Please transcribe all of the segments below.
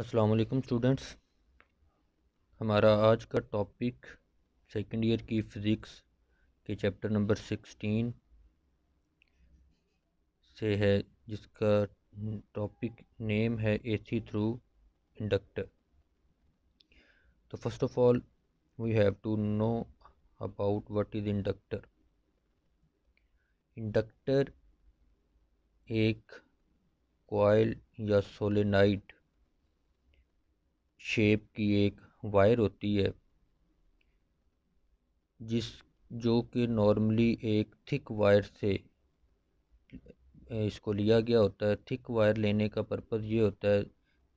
अस्सलाम वालेकुम स्टूडेंट्स हमारा आज का टॉपिक सेकंड ईयर की फ़िज़िक्स के चैप्टर नंबर सिक्सटीन से है जिसका टॉपिक नेम है एसी थ्रू इंडक्टर तो first of all we have to know about what is inductor inductor एक कोयल या सोलेनाइड शेप की एक वायर होती है जिस जो कि नॉर्मली एक थिक वायर से इसको लिया गया होता है थिक वायर लेने का पर्पज़ ये होता है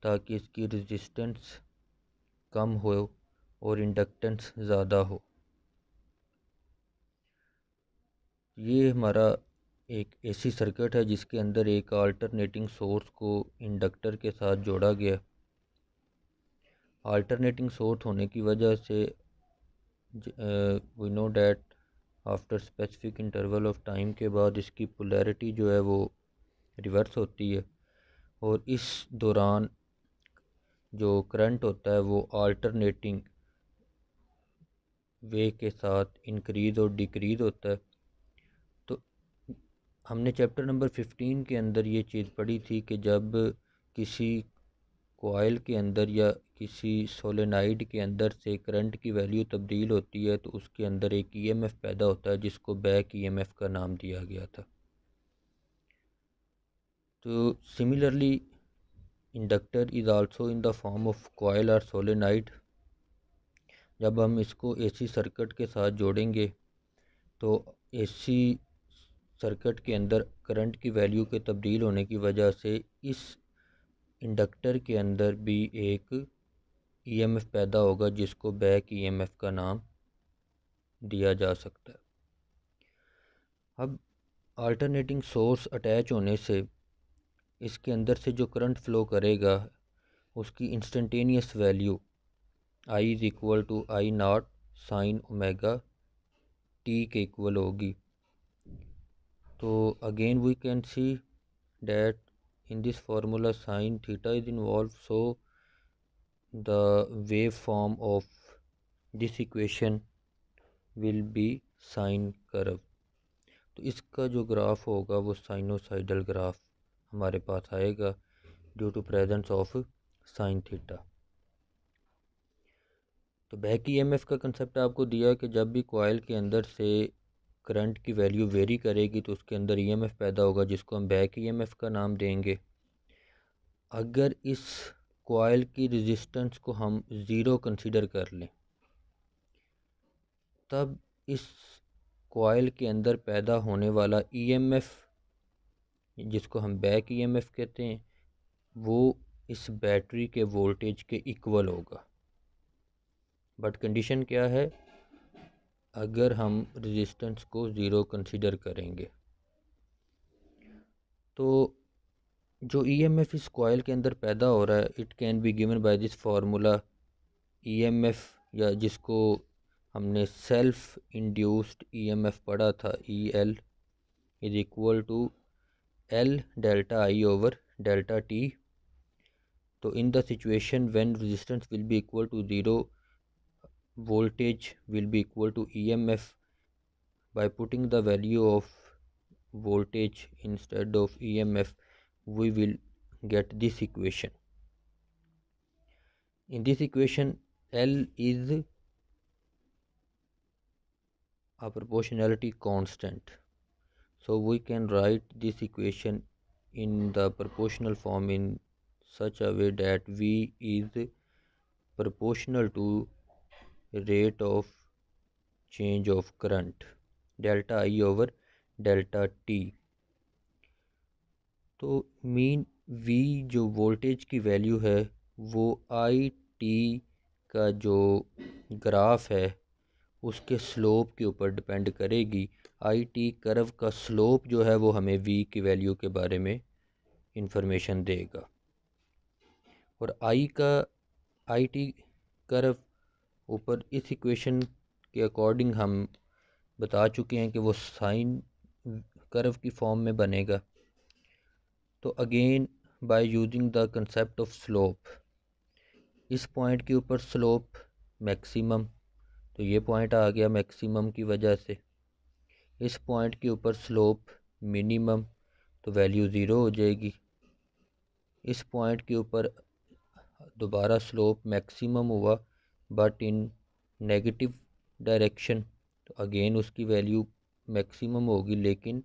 ताकि इसकी रेजिस्टेंस कम हो और इंडक्टेंस ज़्यादा हो ये हमारा एक एसी सर्किट है जिसके अंदर एक अल्टरनेटिंग सोर्स को इंडक्टर के साथ जोड़ा गया अल्टरनेटिंग सोर्स होने की वजह से we know that after specific interval of time के बाद इसकी पोलैरिटी जो है वो रिवर्स होती है और इस दौरान जो करंट होता है वो अल्टरनेटिंग वे के साथ इंक्रीज़ और डिक्रीज़ होता है तो हमने चैप्टर नंबर फिफ्टीन के अंदर ये चीज़ पढ़ी थी कि जब किसी कोयल के अंदर या किसी सोलेनाइड के अंदर से करंट की वैल्यू तब्दील होती है तो उसके अंदर एक ईएमएफ e पैदा होता है जिसको बैक ईएमएफ e का नाम दिया गया था तो similarly inductor is also in the form of coil और सोलेनाइड जब हम इसको एसी सर्किट के साथ जोड़ेंगे तो एसी सर्किट के अंदर करंट की वैल्यू के तब्दील होने की वजह से इस इंडक्टर के अंदर भी एक ईएमएफ e पैदा होगा जिसको बैक ईएमएफ e का नाम दिया जा सकता है अब अल्टरनेटिंग सोर्स अटैच होने से इसके अंदर से जो करंट फ्लो करेगा उसकी instantaneous value I is equal to I not sine omega T के इक्वल होगी तो again we can see that in this formula sine theta is involve so the waveform of this equation will be sine curve तो इसका जो graph होगा वो sinusoidal graph हमारे पास आएगा due to presence of sine theta तो back E M F का कंसेप्ट आपको दिया कि जब भी कोयल के अंदर से करंट की वैल्यू वेरी करेगी तो उसके अंदर ई एम एफ पैदा होगा जिसको हम बैक ई एम एफ का नाम देंगे अगर इस कोयल की रेजिस्टेंस को हम ज़ीरो कंसीडर कर लें तब इस कोयल के अंदर पैदा होने वाला ईएमएफ e जिसको हम बैक ईएमएफ e कहते हैं वो इस बैटरी के वोल्टेज के इक्वल होगा बट कंडीशन क्या है अगर हम रेजिस्टेंस को ज़ीरो कंसीडर करेंगे तो जो ई एम एफ इस कॉयल के अंदर पैदा हो रहा है it can be given by this formula E M F या जिसको हमने self induced E M F पढ़ा था E L is equal to L delta I over delta T तो in the situation when resistance will be equal to zero voltage will equal to E M F by putting the value of voltage instead of E M F we will get this equation in this equation l is a proportionality constant so we can write this equation in the proportional form in such a way that v is proportional to rate of change of current delta i over delta t तो mean V जो voltage की वैल्यू है वो I T का जो graph है उसके स्लोप के ऊपर डिपेंड करेगी आई टी कर्व का स्लोप जो है वो हमें वी की वैल्यू के बारे में इंफॉर्मेशन देगा और आई का आई टी कर्व ऊपर इस इक्वेशन के अकॉर्डिंग हम बता चुके हैं कि वो साइन कर्व की फॉर्म में बनेगा तो again by using the concept of slope इस पॉइंट के ऊपर स्लोप मैक्सिमम तो ये पॉइंट आ गया मैक्सिमम की वजह से इस पॉइंट के ऊपर स्लोप मिनिमम तो वैल्यू ज़ीरो हो जाएगी इस पॉइंट के ऊपर दोबारा स्लोप मैक्सिमम हुआ बट इन नेगेटिव डायरेक्शन तो अगेन उसकी वैल्यू मैक्सिमम होगी लेकिन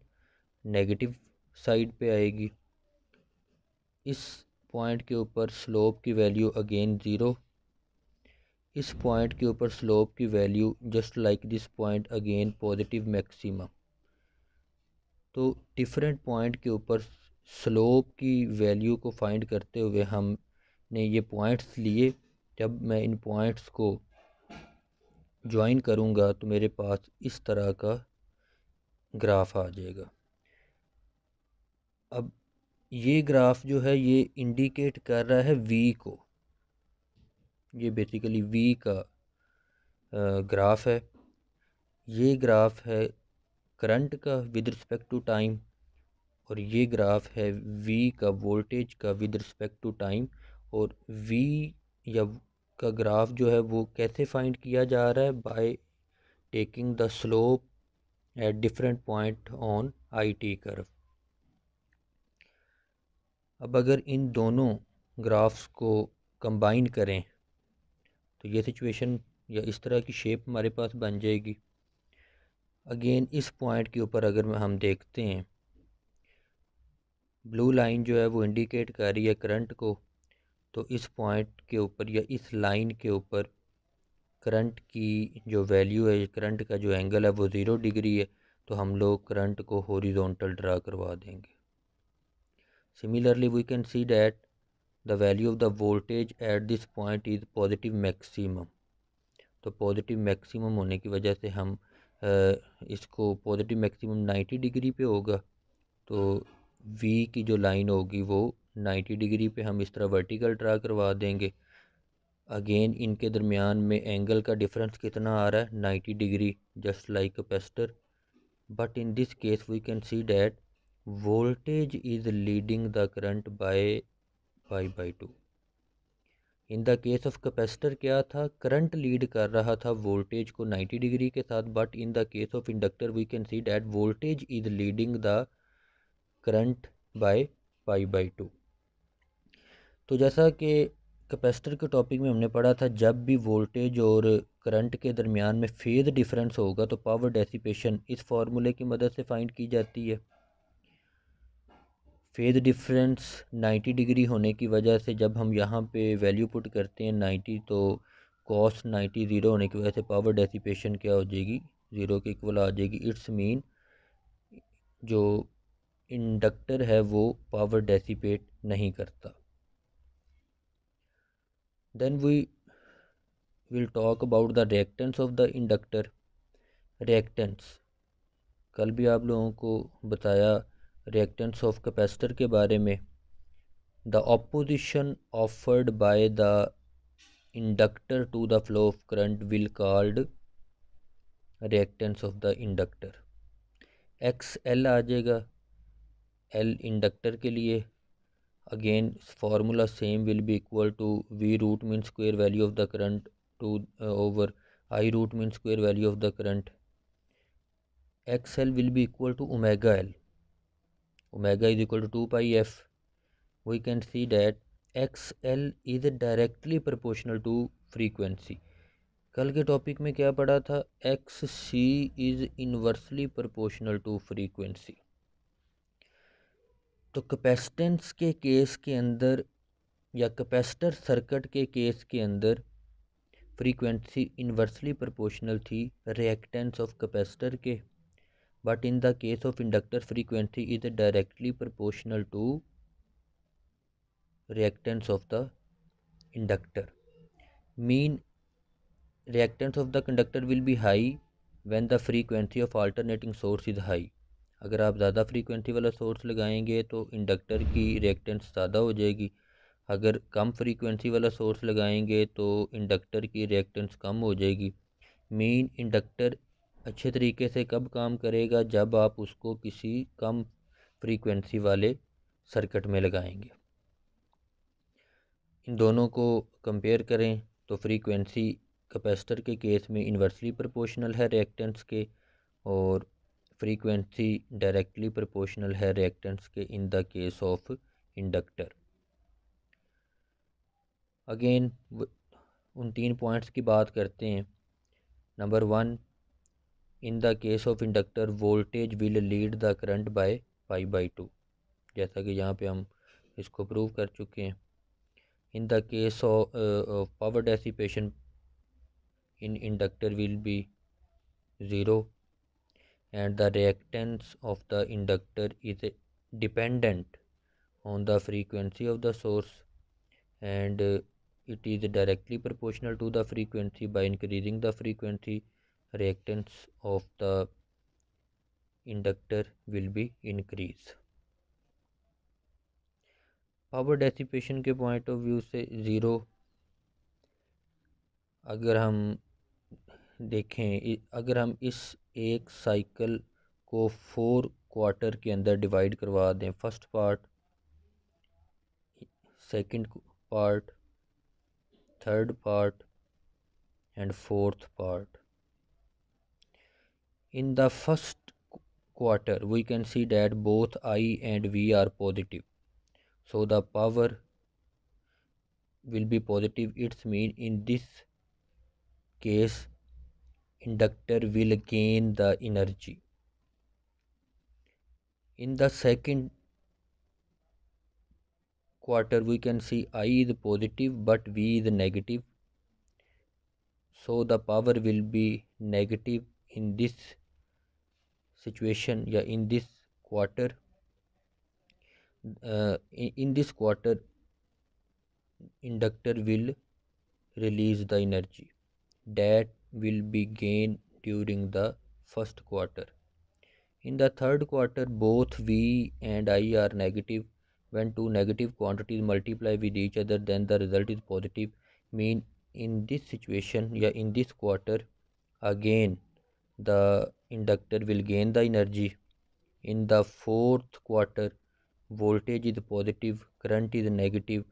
नेगेटिव साइड पे आएगी इस पॉइंट के ऊपर स्लोप की वैल्यू अगेन ज़ीरो इस पॉइंट के ऊपर स्लोप की value just like this point again positive maximum तो डिफरेंट पॉइंट के ऊपर स्लोप की वैल्यू को फाइंड करते हुए हमने ये पॉइंट्स लिए जब मैं इन पॉइंट्स को ज्वाइन करूँगा तो मेरे पास इस तरह का ग्राफ आ जाएगा अब ये ग्राफ जो है ये इंडिकेट कर रहा है वी को ये बेसिकली वी का ग्राफ है ये ग्राफ है करंट का विद रिस्पेक्ट टू टाइम और ये ग्राफ है वी का वोल्टेज का विद रिस्पेक्ट टू टाइम और वी या का ग्राफ जो है वो कैसे फाइंड किया जा रहा है by taking the slope at different point on I T curve अब अगर इन दोनों ग्राफ्स को कंबाइन करें तो ये सिचुएशन या इस तरह की शेप हमारे पास बन जाएगी अगेन इस पॉइंट के ऊपर अगर हम देखते हैं ब्लू लाइन जो है वो इंडिकेट कर रही है करंट को तो इस पॉइंट के ऊपर या इस लाइन के ऊपर करंट की जो वैल्यू है करंट का जो एंगल है वो ज़ीरो डिग्री है तो हम लोग करंट को हॉरिजॉन्टल ड्रा करवा देंगे Similarly, we can see that the value of the voltage at this point is positive maximum. तो पॉजिटिव मैक्सिमम होने की वजह से हम इसको पॉजिटिव मैक्सिमम 90 डिग्री पे होगा तो वी की जो लाइन होगी वो 90 डिग्री पे हम इस तरह वर्टिकल ड्रा करवा देंगे अगेन इनके दरमियान में एंगल का डिफरेंस कितना आ रहा है 90 degree just like capacitor but in this case we can see that voltage is leading the current by pi by two in the case of capacitor क्या था करंट लीड कर रहा था वोल्टेज को 90 डिग्री के साथ but in the case of inductor we can see that voltage is leading the current by pi by two तो जैसा कि कैपेसिटर के टॉपिक में हमने पढ़ा था जब भी वोल्टेज और करंट के दरमियान में फेज़ डिफरेंस होगा तो पावर डेसिपेशन इस फार्मूले की मदद से फाइंड की जाती है फेज़ डिफरेंस 90 डिग्री होने की वजह से जब हम यहाँ पे वैल्यू पुट करते हैं 90 तो कॉस 90 ज़ीरो होने की वजह से पावर डेसिपेशन क्या हो जाएगी ज़ीरो के इक्वल आ जाएगी इट्स मीन जो इंडक्टर है वो पावर डेसिपेट नहीं करता then we will talk about the reactance of the inductor reactance कल भी आप लोगों को बताया रिएक्टेंस ऑफ कैपेसिटर के बारे में the opposition offered by the inductor to the flow of current will called reactance of the inductor X L आ जाएगा एल इंडक्टर के लिए again formula same will be equal to V root mean square value of the current to over I root mean square value of the current X L will be equal to omega L is equal to two pi F we can see that X L is directly proportional to frequency कल के topic में क्या पढ़ा था X C is inversely proportional to frequency तो capacitance के case के अंदर या कैपेसिटर सर्किट के केस के अंदर फ्रीक्वेंसी इन्वर्सली प्रोपोर्शनल थी रिएक्टेंस ऑफ कैपेसिटर के but in the case of inductor frequency is directly proportional to reactance of the inductor mean reactance of the conductor will be high when the frequency of alternating source is high अगर आप ज़्यादा frequency वाला source लगाएंगे तो inductor की reactance ज़्यादा हो जाएगी अगर कम फ्रीक्वेंसी वाला सोर्स लगाएंगे तो इंडक्टर की रिएक्टेंस कम हो जाएगी मीन इंडक्टर अच्छे तरीके से कब काम करेगा जब आप उसको किसी कम फ्रीक्वेंसी वाले सर्किट में लगाएंगे इन दोनों को कंपेयर करें तो फ्रीक्वेंसी कैपेसिटर के केस में इन्वर्सली प्रोपोर्शनल है रिएक्टेंट्स के और फ्रीक्वेंसी डायरेक्टली प्रोपोर्शनल है रिएक्टेंट्स के in the case of inductor again उन तीन पॉइंट्स की बात करते हैं number one in the case of inductor voltage will lead the current by pi by two जैसा कि यहाँ पे हम इसको प्रूव कर चुके हैं in the case of power dissipation in inductor will be zero and the reactance of the inductor is dependent on the frequency of the source and it is directly proportional to the frequency by increasing the frequency reactance of the inductor will be increased power dissipation के point of view से zero अगर हम देखें अगर हम इस एक cycle को फोर क्वार्टर के अंदर डिवाइड करवा दें first part second part third part and fourth part in the first quarter we can see that both i and v are positive so the power will be positive it's mean in this case inductor will gain the energy in the second quarter we can see i is positive but v is negative so the power will be negative in this situation yeah in this quarter uh, in, in this quarter inductor will release the energy that will be gained during the first quarter in the third quarter both v and i are negative when two negative quantities multiply with each other then the result is positive mean in this situation yeah in this quarter again the inductor will gain the energy in the fourth quarter voltage is positive current is negative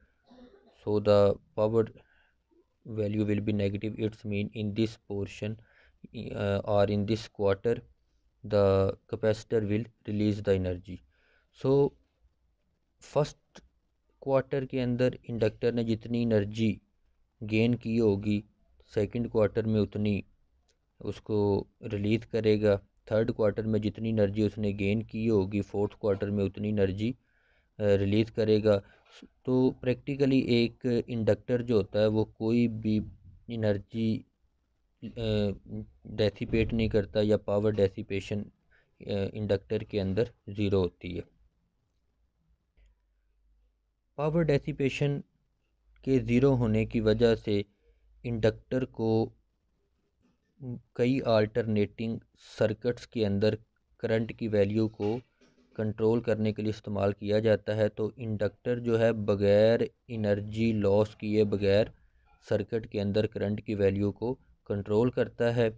so the power value will be negative it's mean in this portion uh, or in this quarter the capacitor will release the energy so first quarter ke andar inductor ne jitni energy gain ki hogi second quarter mein utni उसको release करेगा third quarter में जितनी energy उसने gain की होगी fourth quarter में उतनी energy release करेगा तो प्रैक्टिकली एक इंडक्टर जो होता है वो कोई भी इनर्जी डेसीपेट नहीं करता या पावर डेसीपेशन इंडक्टर के अंदर ज़ीरो होती है पावर डेसीपेशन के ज़ीरो होने की वजह से इंडक्टर को कई अल्टरनेटिंग सर्किट्स के अंदर करंट की वैल्यू को कंट्रोल करने के लिए इस्तेमाल किया जाता है तो इंडक्टर जो है बगैर एनर्जी लॉस किए बगैर सर्किट के अंदर करंट की वैल्यू को कंट्रोल करता है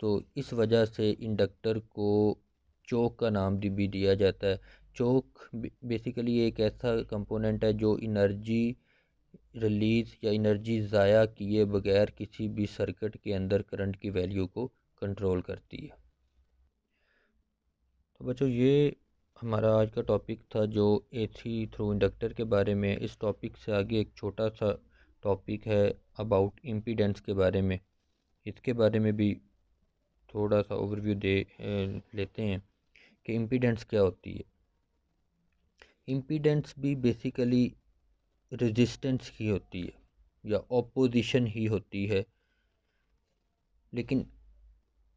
तो इस वजह से इंडक्टर को चौक का नाम भी दिया जाता है चौक बेसिकली एक ऐसा कंपोनेंट है जो एनर्जी रिलीज या एनर्जी ज़ाया किए बगैर किसी भी सर्किट के अंदर करंट की वैल्यू को कंट्रोल करती है तो बच्चों ये हमारा आज का टॉपिक था जो एसी थ्रू इंडक्टर के बारे में इस टॉपिक से आगे एक छोटा सा टॉपिक है अबाउट इम्पीडेंस के बारे में इसके बारे में भी थोड़ा सा ओवरव्यू दे लेते हैं कि इम्पीडेंस क्या होती है इम्पीडेंस भी बेसिकली रेजिस्टेंस ही होती है या ओपोजिशन ही होती है लेकिन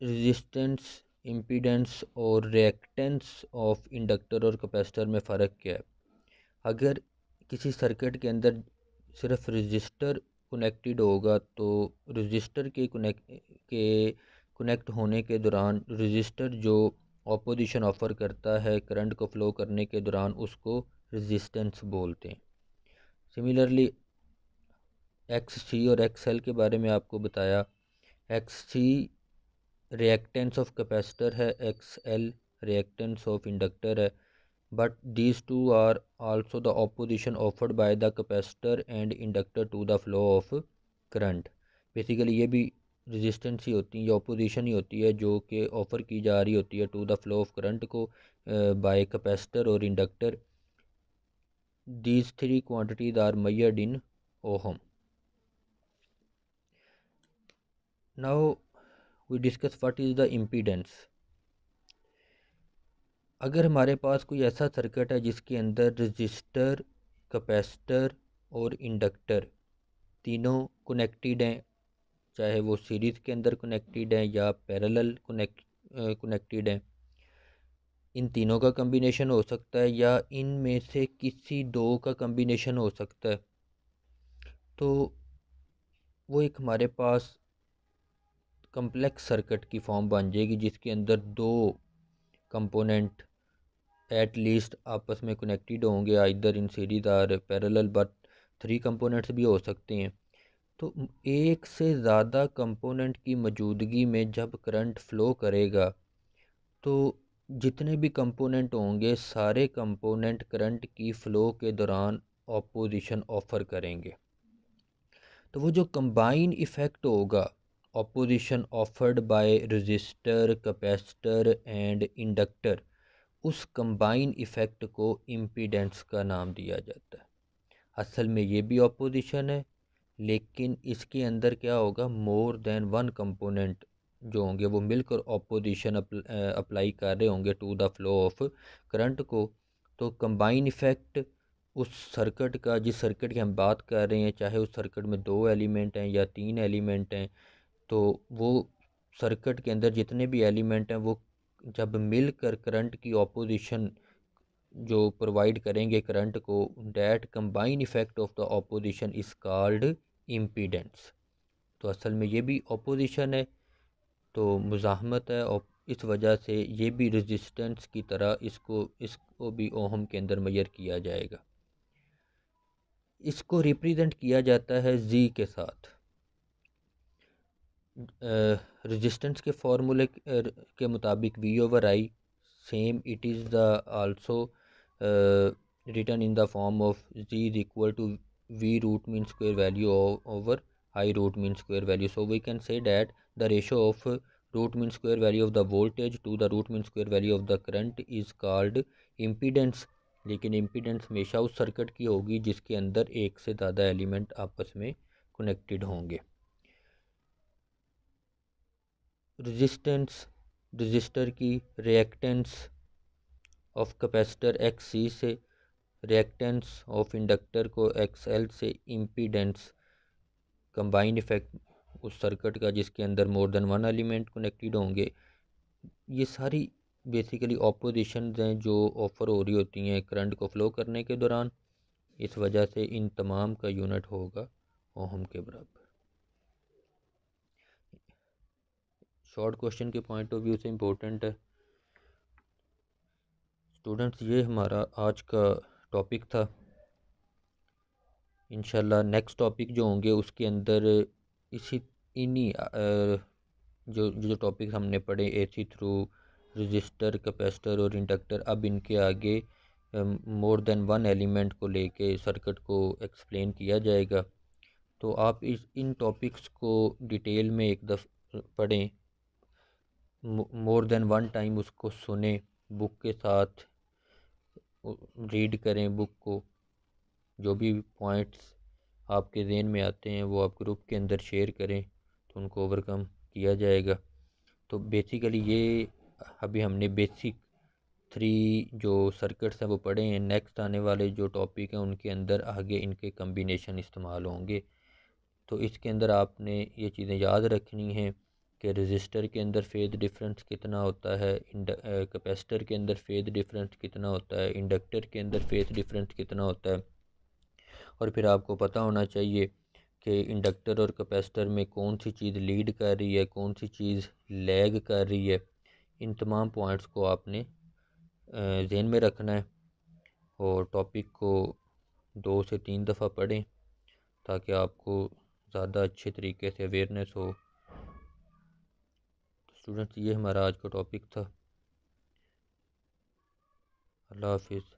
रेजिस्टेंस इम्पीडेंस और रिएक्टेंस ऑफ इंडक्टर और कैपेसिटर में फ़र्क क्या है अगर किसी सर्किट के अंदर सिर्फ रजिस्टर कनेक्टेड होगा तो रजिस्टर के कनेक्ट के कनेक्ट होने के दौरान रजिस्टर जो ऑपोजिशन ऑफ़र करता है करंट को फ्लो करने के दौरान उसको रेजिस्टेंस बोलते हैं सिमिलरली एक्स सी और एक्स एल के बारे में आपको बताया X C reactance of capacitor है X L reactance of inductor है but these two are also the opposition offered by the capacitor and inductor to the flow of current basically ये भी resistance ही होती है या ऑपोजिशन ही होती है जो कि ऑफ़र की जा रही होती है to the flow of current को बाय कैपेसिटर और inductor These three quantities are measured in ohm. Now we discuss what is the impedance. अगर हमारे पास कोई ऐसा सर्किट है जिसके अंदर रजिस्टर कैपेसिटर और इंडक्टर तीनों कनेक्टेड हैं चाहे वो सीरीज़ के अंदर कनेक्टेड हैं या पैरेलल कनेक्ट कनेक्टेड हैं इन तीनों का कम्बिनेशन हो सकता है या इन में से किसी दो का कम्बिनेशन हो सकता है तो वो एक हमारे पास कम्प्लेक्स सर्किट की फॉर्म बन जाएगी जिसके अंदर दो कंपोनेंट एट लीस्ट आपस में कनेक्टेड होंगे इधर in series or parallel but three components भी हो सकते हैं तो एक से ज़्यादा कंपोनेंट की मौजूदगी में जब करंट फ्लो करेगा तो जितने भी कंपोनेंट होंगे सारे कंपोनेंट करंट की फ़्लो के दौरान ऑपोजिशन ऑफ़र करेंगे तो वो जो कंबाइन इफ़ेक्ट होगा opposition offered by resistor capacitor and inductor उस कंबाइन इफ़ेक्ट को इम्पीडेंस का नाम दिया जाता है असल में ये भी ऑपोजिशन है लेकिन इसके अंदर क्या होगा मोर देन वन कंपोनेंट जो होंगे वो मिलकर ऑपोजिशन अप्लाई कर रहे होंगे to the flow of current को तो कंबाइन इफ़ेक्ट उस सर्किट का जिस सर्किट की हम बात कर रहे हैं चाहे उस सर्किट में दो एलिमेंट हैं या तीन एलिमेंट हैं तो वो सर्किट के अंदर जितने भी एलिमेंट हैं वो जब मिल कर करंट की ऑपोजिशन जो प्रोवाइड करेंगे करंट को that combine effect of the opposition is called impedance तो असल में ये भी ऑपोजिशन है तो मुजामत है और इस वजह से ये भी रेजिस्टेंस की तरह इसको इसको भी ओहम के अंदर मैर किया जाएगा इसको रिप्रेजेंट किया जाता है जी के साथ रेजिस्टेंस के फार्मूले के मुताबिक V over I same it is the also written in the form of Z is equal to V root mean square value over high root mean square value so we can say that the ratio of root mean square value of the voltage to the root mean square value of the current is called impedance लेकिन impedance हमेशा उस circuit की होगी जिसके अंदर एक से ज़्यादा एलिमेंट आपस में कनेक्टेड होंगे रेजिस्टेंस रेजिस्टर की reactance of capacitor X C से रिएक्टेंस ऑफ इंडक्टर को एक्स एल से इम्पीडेंस कंबाइंड इफेक्ट उस सर्किट का जिसके अंदर more than one element connected होंगे ये सारी बेसिकली ऑपोजिशन हैं जो ऑफ़र हो रही होती हैं करंट को फ्लो करने के दौरान इस वजह से इन तमाम का यूनिट होगा ओहम के बराबर शॉर्ट क्वेश्चन के पॉइंट ऑफ व्यू से इम्पोर्टेंट है स्टूडेंट्स ये हमारा आज का टॉपिक था इंशाल्लाह नेक्स्ट टॉपिक जो होंगे उसके अंदर इसी इन्हीं जो जो टॉपिक हमने पढ़े A C through resistor capacitor और इंडक्टर अब इनके आगे मोर देन वन एलिमेंट को लेके सर्किट को एक्सप्लेन किया जाएगा तो आप इस इन टॉपिक्स को डिटेल में एक दफ़ पढ़ें मोर देन वन टाइम उसको सुने बुक के साथ रीड करें बुक को जो भी पॉइंट्स आपके जेन में आते हैं वो आप ग्रुप के अंदर शेयर करें तो उनको ओवरकम किया जाएगा तो बेसिकली ये अभी हमने बेसिक थ्री जो सर्किट्स हैं वो पढ़े हैं नेक्स्ट आने वाले जो टॉपिक हैं उनके अंदर आगे इनके कम्बिनेशन इस्तेमाल होंगे तो इसके अंदर आपने ये चीज़ें याद रखनी हैं कि रजिस्टर के अंदर फेज डिफरेंस कितना होता है कैपेसिटर के अंदर फेज डिफरेंस कितना होता है इंडक्टर के अंदर फेज डिफरेंस कितना होता है और फिर आपको पता होना चाहिए कि इंडक्टर और कैपेसिटर में कौन सी चीज़ लीड कर रही है कौन सी चीज़ लैग कर रही है इन तमाम पॉइंट्स को आपने जहन में रखना है और टॉपिक को दो से तीन दफ़ा पढ़ें ताकि आपको ज़्यादा अच्छे तरीके से अवेयरनेस हो तो स्टूडेंट्स ये हमारा आज का टॉपिक था अल्लाह हाफिज़